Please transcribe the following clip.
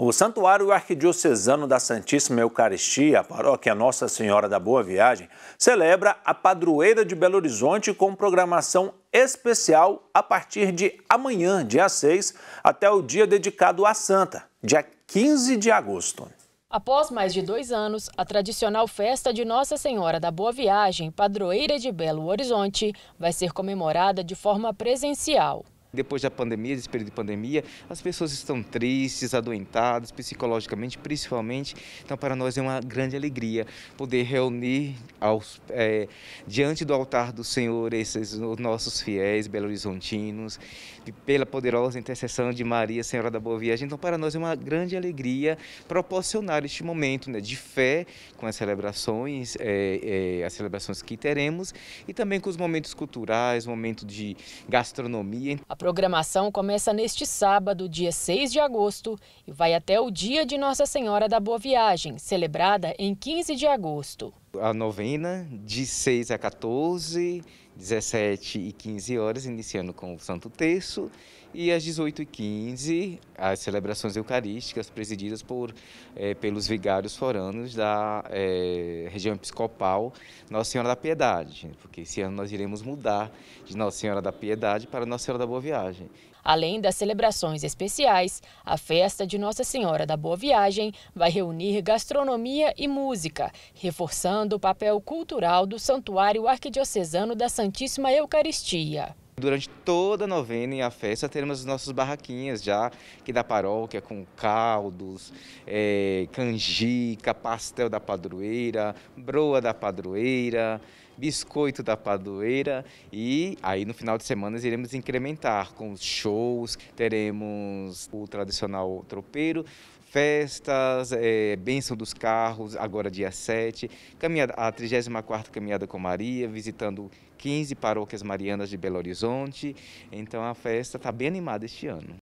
O Santuário Arquidiocesano da Santíssima Eucaristia, a paróquia Nossa Senhora da Boa Viagem, celebra a padroeira de Belo Horizonte com programação especial a partir de amanhã, dia 6, até o dia dedicado à Santa, dia 15 de agosto. Após mais de dois anos, a tradicional festa de Nossa Senhora da Boa Viagem, padroeira de Belo Horizonte, vai ser comemorada de forma presencial. Depois da pandemia, desse período de pandemia, as pessoas estão tristes, adoentadas, psicologicamente, principalmente. Então, para nós é uma grande alegria poder reunir aos, é, diante do altar do Senhor esses os nossos fiéis belo-horizontinos, pela poderosa intercessão de Maria, Senhora da Boa Viagem. Então, para nós é uma grande alegria proporcionar este momento né, de fé com as celebrações, é, é, as celebrações que teremos e também com os momentos culturais, momento de gastronomia. A programação começa neste sábado, dia 6 de agosto, e vai até o dia de Nossa Senhora da Boa Viagem, celebrada em 15 de agosto. A novena de 6 a 14, 17 e 15 horas, iniciando com o Santo Terço, e às 18 e 15 as celebrações eucarísticas presididas por, eh, pelos vigários foranos da eh, região episcopal Nossa Senhora da Piedade, porque esse ano nós iremos mudar de Nossa Senhora da Piedade para Nossa Senhora da Boa Viagem. Além das celebrações especiais, a festa de Nossa Senhora da Boa Viagem vai reunir gastronomia e música, reforçando o papel cultural do Santuário Arquidiocesano da Santíssima Eucaristia. Durante toda a novena e a festa teremos as nossas barraquinhas já, que da paróquia, com caldos, é, canjica, pastel da padroeira, broa da padroeira, biscoito da padoeira e aí no final de semana iremos incrementar com shows, teremos o tradicional tropeiro, festas, é, bênção dos carros, agora dia 7, caminhada, a 34ª Caminhada com Maria, visitando 15 paróquias marianas de Belo Horizonte, então a festa está bem animada este ano.